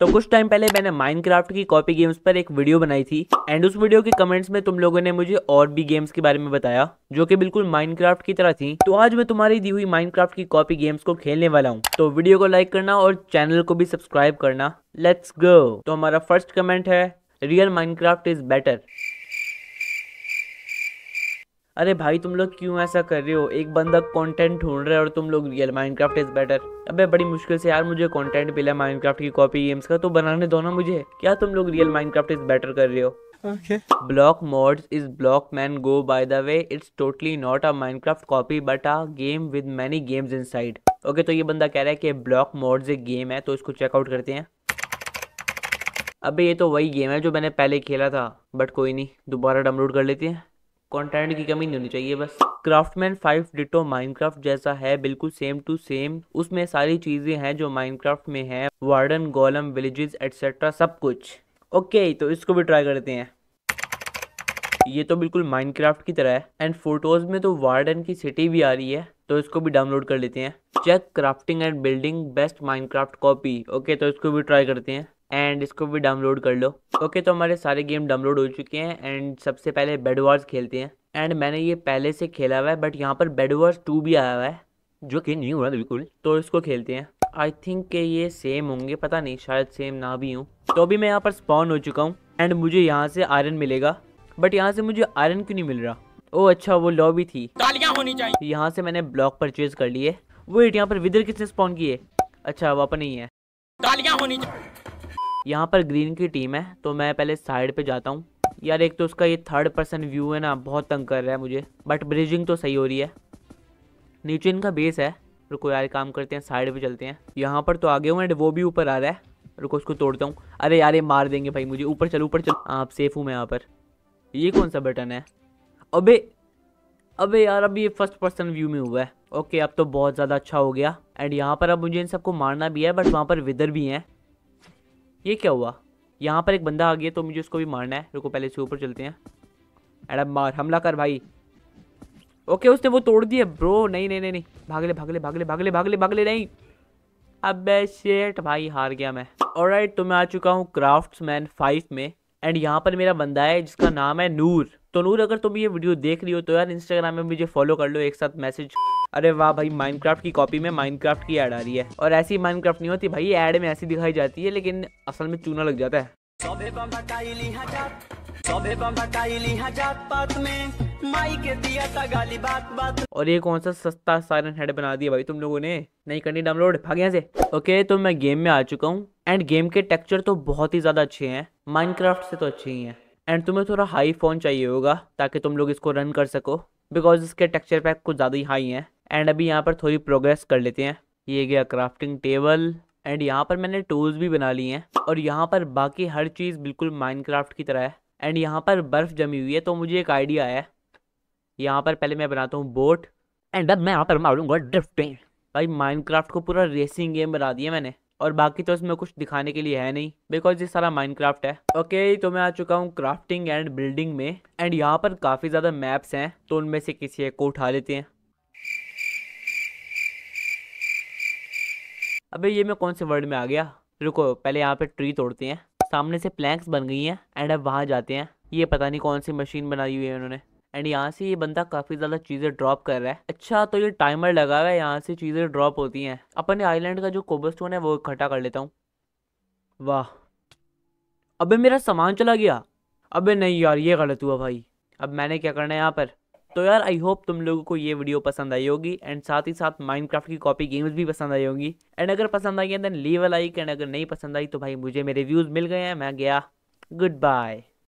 तो कुछ टाइम पहले मैंने माइनक्राफ्ट की कॉपी गेम्स पर एक वीडियो बनाई थी एंड उस वीडियो के कमेंट्स में तुम लोगों ने मुझे और भी गेम्स के बारे में बताया जो कि बिल्कुल माइनक्राफ्ट की तरह थी तो आज मैं तुम्हारी दी हुई माइनक्राफ्ट की कॉपी गेम्स को खेलने वाला हूँ तो वीडियो को लाइक करना और चैनल को भी सब्सक्राइब करना लेट्स गो तो हमारा फर्स्ट कमेंट है रियल माइनक्राफ्ट इज बेटर अरे भाई तुम लोग क्यों ऐसा कर रहे हो एक बंदा कंटेंट ढूंढ रहा है और तुम लोग रियल माइनक्राफ्ट इज़ बेटर अबे बड़ी मुश्किल से यार मुझे कंटेंट मिला माइनक्राफ्ट की कॉपी गेम्स का तो बनाने दो ना मुझे क्या तुम लोग रियल माइनक्राफ्ट इज़ बेटर कर रहे हो block mods is block man go by the way it's totally not a Minecraft copy but a game with many games inside okay तो ये बंदा कह रहा है कि ब्लॉक मॉड्स एक गेम है तो इसको चेकआउट करते हैं अबे ये तो वही गेम है जो मैंने पहले खेला था बट कोई नहीं दोबारा डाउनलोड कर लेते हैं कंटेंट की कमी नहीं होनी चाहिए बस क्राफ्टमैन फाइव डिटो माइनक्राफ्ट जैसा है बिल्कुल सेम टू सेम उसमें सारी चीज़ें हैं जो माइनक्राफ्ट में है वार्डन गोलम विलेजेस एटसेट्रा सब कुछ ओके तो इसको भी ट्राई करते हैं ये तो बिल्कुल माइनक्राफ्ट की तरह है एंड फोटोज में तो वार्डन की सिटी भी आ रही है तो इसको भी डाउनलोड कर लेते हैं check crafting and building best Minecraft copy okay तो इसको भी ट्राई करते हैं एंड इसको भी डाउनलोड कर लो ओके okay, तो हमारे सारे गेम डाउनलोड हो चुके हैं एंड सबसे पहले बेड वॉर्स खेलते हैं एंड मैंने ये पहले से खेला हुआ है बट यहाँ पर बेड वॉर्स टू भी आया हुआ है जो कि नहीं हुआ बिल्कुल तो इसको खेलते हैं आई थिंक के ये सेम होंगे पता नहीं शायद सेम ना भी हूँ तो अभी मैं यहाँ पर स्पॉन हो चुका हूँ एंड मुझे यहाँ से आयरन मिलेगा बट यहाँ से मुझे आयरन क्यों नहीं मिल रहा ओ अच्छा वो लॉबी थी तालियां होनी चाहिए यहाँ से मैंने ब्लॉक परचेज कर लिए वेट यहाँ पर विदर किसने स्पॉन किए अच्छा वापस नहीं है तालियां होनी चाहिए यहाँ पर ग्रीन की टीम है तो मैं पहले साइड पे जाता हूँ यार एक तो उसका ये थर्ड पर्सन व्यू है ना बहुत तंग कर रहा है मुझे बट ब्रिजिंग तो सही हो रही है नीचे इनका बेस है रुको यार काम करते हैं साइड पे चलते हैं यहाँ पर तो आगे हूँ एंड वो भी ऊपर आ रहा है रुको उसको तोड़ता हूँ अरे यार ये मार देंगे भाई मुझे ऊपर चलो ऊपर चलो आप हाँ, सेफ हूँ मैं यहाँ पर ये कौन सा बटन है अबे अबे यार अब ये फर्स्ट पर्सन व्यू में हुआ है ओके अब तो बहुत ज़्यादा अच्छा हो गया एंड यहाँ पर अब मुझे इन सबको मारना भी है बट वहाँ पर विदर भी हैं ये क्या हुआ यहाँ पर एक बंदा आ गया तो मुझे उसको भी मारना है रुको पहले इसके ऊपर चलते हैं एडा मार हमला कर भाई ओके उसने वो तोड़ दिया ब्रो नहीं नहीं नहीं नहीं भागले भागले भागले भागले भागले भागले नहीं अब शेट भाई हार गया मैं और राइट तो मैं आ चुका हूँ क्राफ्ट मैन फाइव में एंड यहाँ पर मेरा बंदा है जिसका नाम है नूर तो नूर अगर तुम ये वीडियो देख रही हो तो यार इंस्टाग्राम में मुझे फॉलो कर लो एक साथ मैसेज अरे वाह भाई माइनक्राफ्ट की कॉपी में माइनक्राफ्ट की एड आ रही है और ऐसी माइनक्राफ्ट नहीं होती भाई एड में ऐसी दिखाई जाती है लेकिन असल में चूना लग जाता है और ये कौन सा सस्ता साइरन हेड बना दिया भाई तुम लोगों ने नहीं करनी डाउनलोड भाग यहाँ से ओके तो मैं गेम में आ चुका हूँ एंड गेम के टेक्सचर तो बहुत ही ज़्यादा अच्छे हैं माइनक्राफ्ट से तो अच्छे ही हैं एंड तुम्हें थोड़ा हाई फ़ोन चाहिए होगा ताकि तुम लोग इसको रन कर सको बिकॉज इसके टेक्सचर पैक कुछ ज़्यादा ही हाई हैं एंड अभी यहाँ पर थोड़ी प्रोग्रेस कर लेते हैं ये गया क्राफ्टिंग टेबल एंड यहाँ पर मैंने टूल्स भी बना ली हैं और यहाँ पर बाकी हर चीज़ बिल्कुल माइनक्राफ्ट की तरह है एंड यहाँ पर बर्फ़ जमी हुई है तो मुझे एक आइडिया आया यहाँ पर पहले मैं बनाता हूँ बोट एंड अब मैं यहाँ पर मारूंगा ड्रिफ्टिंग भाई माइनक्राफ्ट को पूरा रेसिंग गेम बना दिया मैंने और बाकी तो इसमें कुछ दिखाने के लिए है नहीं बिकॉज ये सारा माइनक्राफ्ट है ओके okay, तो मैं आ चुका हूँ क्राफ्टिंग एंड बिल्डिंग में एंड यहाँ पर काफ़ी ज़्यादा मैप्स हैं तो उनमें से किसी एक को उठा लेते हैं अबे ये मैं कौन से वर्ड में आ गया रुको पहले यहाँ पे ट्री तोड़ते हैं सामने से प्लैंक्स बन गई हैं एंड अब वहाँ जाते हैं ये पता नहीं कौन सी मशीन बनाई हुई है उन्होंने एंड यहाँ से ये बंदा काफ़ी ज़्यादा चीज़ें ड्रॉप कर रहा है अच्छा तो ये टाइमर लगा हुआ है यहाँ से चीज़ें ड्रॉप होती हैं अपने आईलैंड का जो कोबलस्टोन है वो इकट्ठा कर लेता हूँ वाह अबे मेरा सामान चला गया अबे नहीं यार ये गलत हुआ भाई अब मैंने क्या करना है यहाँ पर तो यार आई होप तुम लोगों को ये वीडियो पसंद आई होगी एंड साथ ही साथ माइनक्राफ्ट की कॉपी गेम्स भी पसंद आई होगी एंड अगर पसंद आई है then leave a like and अगर नहीं पसंद आई तो भाई मुझे मेरे व्यूज़ मिल गए हैं मैं गया गुड बाय